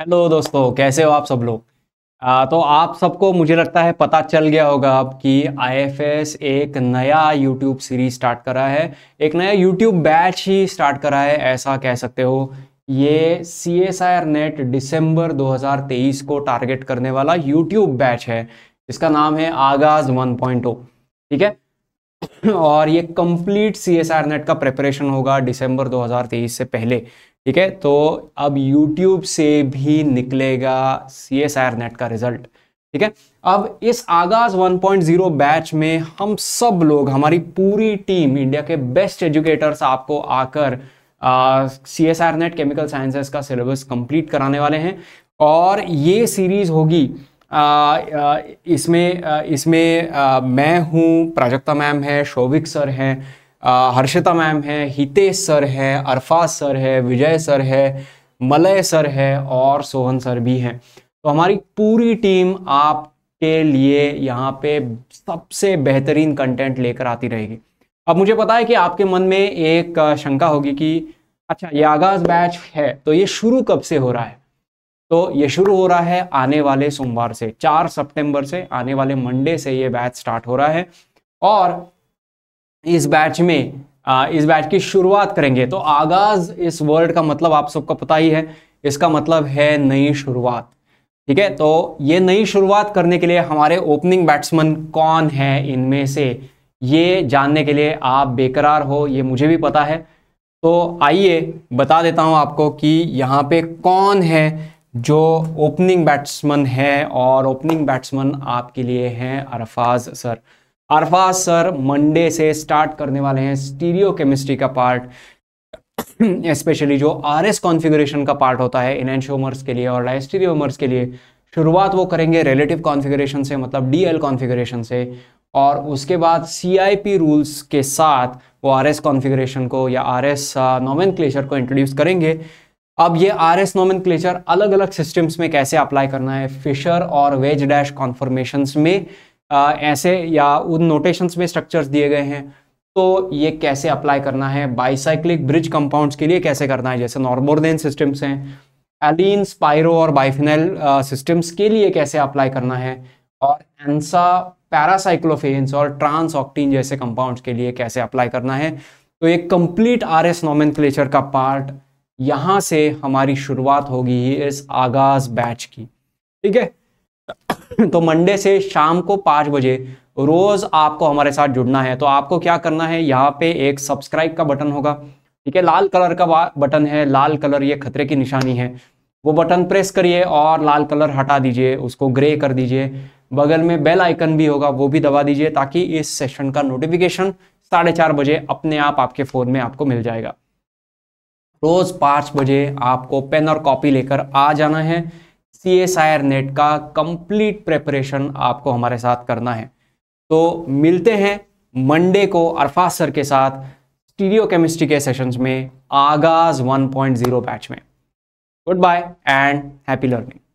hello दोस्तों कैसे हो आप सब लोग तो आप सबको मुझे लगता है पता चल गया होगा अब कि आई एक नया यूट्यूब सीरीज स्टार्ट करा है एक नया यूट्यूब बैच ही स्टार्ट करा है ऐसा कह सकते हो ये C S I R NET December तेईस को टारगेट करने वाला यूट्यूब बैच है इसका नाम है आगाज ओ oh, ठीक है और ये complete C S I R NET का प्रिपरेशन होगा दिसंबर 2023 से पहले ठीक है तो अब YouTube से भी निकलेगा C S I R NET का रिजल्ट ठीक है अब इस आगाज 1.0 बैच में हम सब लोग हमारी पूरी टीम इंडिया के बेस्ट एजुकेटर्स आपको आकर C S I R NET chemical sciences का सिलेबस कंप्लीट कराने वाले हैं और ये सीरीज होगी इसमें इसमें मैं हूँ प्राजक्ता मैम है शोभिक सर हैं हर्षिता मैम है हितेश सर है अरफाज सर है विजय सर है मलय सर है और सोहन सर भी हैं तो हमारी पूरी टीम आपके लिए यहाँ पे सबसे बेहतरीन कंटेंट लेकर आती रहेगी अब मुझे पता है कि आपके मन में एक शंका होगी कि अच्छा ये आगाज बैच है तो ये शुरू कब से हो रहा है तो ये शुरू हो रहा है आने वाले सोमवार से चार सितंबर से आने वाले मंडे से ये बैच स्टार्ट हो रहा है और इस बैच में इस बैच की शुरुआत करेंगे तो आगाज इस वर्ड का मतलब आप सबको पता ही है इसका मतलब है नई शुरुआत ठीक है तो ये नई शुरुआत करने के लिए हमारे ओपनिंग बैट्समैन कौन है इनमें से ये जानने के लिए आप बेकरार हो ये मुझे भी पता है तो आइए बता देता हूँ आपको कि यहाँ पे कौन है जो ओपनिंग बैट्समैन है और ओपनिंग बैट्समैन आपके लिए हैं Arfaz sir Arfa sir Monday से स्टार्ट करने वाले हैं स्टीरियो केमिस्ट्री का पार्ट स्पेशली जो आर एस कॉन्फिगरेशन का पार्ट होता है इनशोमर्स के लिए और डायस्टीरियोमर्स के लिए शुरुआत वो करेंगे रिलेटिव कॉन्फिगरेशन से मतलब डी एल कॉन्फिगरेशन से और उसके बाद सी आई पी रूल्स के साथ वो आर एस कॉन्फिगरेशन को या आर एस क्लेचर को इंट्रोड्यूस करेंगे अब ये आर एस क्लेचर अलग अलग सिस्टम्स में कैसे अप्लाई करना है फिशर और वेज डैश कॉन्फॉर्मेशन में ऐसे या उन नोटेशंस में स्ट्रक्चर्स दिए गए हैं तो ये कैसे अप्लाई करना है बाइसाइक्लिक ब्रिज कंपाउंड्स के लिए कैसे करना है जैसे नॉर्बोर्देन सिस्टम्स हैं एलिन स्पायरो और बाइफिनल सिस्टम्स के लिए कैसे अप्लाई करना है और एंसा पैरासाइक्लोफेन्स और ट्रांस ऑक्टीन जैसे कंपाउंड्स के लिए कैसे अप्लाई करना है तो ये कंप्लीट आर एस का पार्ट यहाँ से हमारी शुरुआत होगी इस आगाज बैच की ठीक है तो मंडे से शाम को पाँच बजे रोज़ आपको हमारे साथ जुड़ना है तो आपको क्या करना है यहाँ पे एक सब्सक्राइब का बटन होगा ठीक है लाल कलर का बटन है लाल कलर ये खतरे की निशानी है वो बटन प्रेस करिए और लाल कलर हटा दीजिए उसको ग्रे कर दीजिए बगल में बेल आइकन भी होगा वो भी दबा दीजिए ताकि इस सेशन का नोटिफिकेशन साढ़े चार बजे अपने आप आपके फ़ोन में आपको मिल जाएगा रोज़ पांच बजे आपको पेन और कॉपी लेकर आ जाना है C S I R NET का कंप्लीट प्रेपरेशन आपको हमारे साथ करना है तो मिलते हैं मंडे को अरफाज सर के साथ स्टीरियो केमिस्ट्री के सेशंस में आगाज 1.0 बैच में goodbye and happy learning